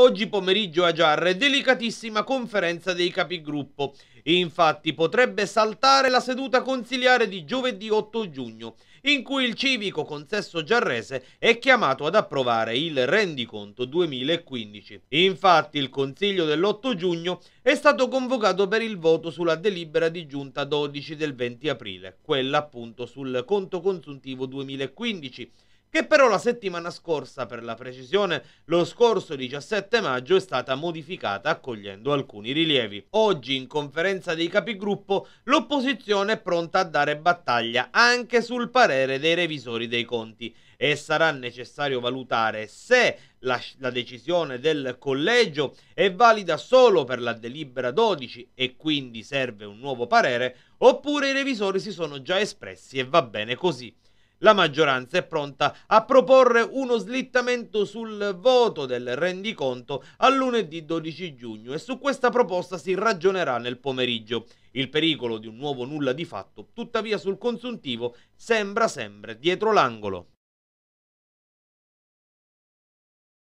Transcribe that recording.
Oggi pomeriggio a Giarre, delicatissima conferenza dei capigruppo. Infatti potrebbe saltare la seduta consiliare di giovedì 8 giugno, in cui il civico consesso giarrese è chiamato ad approvare il rendiconto 2015. Infatti il consiglio dell'8 giugno è stato convocato per il voto sulla delibera di giunta 12 del 20 aprile, quella appunto sul conto consuntivo 2015 che però la settimana scorsa, per la precisione lo scorso 17 maggio, è stata modificata accogliendo alcuni rilievi. Oggi in conferenza dei capigruppo l'opposizione è pronta a dare battaglia anche sul parere dei revisori dei conti e sarà necessario valutare se la, la, decisione del collegio è valida solo per la delibera 12 e quindi serve un nuovo parere, oppure i revisori si sono già espressi e va bene così la maggioranza è pronta a proporre uno slittamento sul voto del rendiconto a lunedì 12 giugno e su questa proposta si ragionerà nel pomeriggio. Il pericolo di un nuovo nulla di fatto, tuttavia sul consuntivo, sembra sempre dietro l'angolo.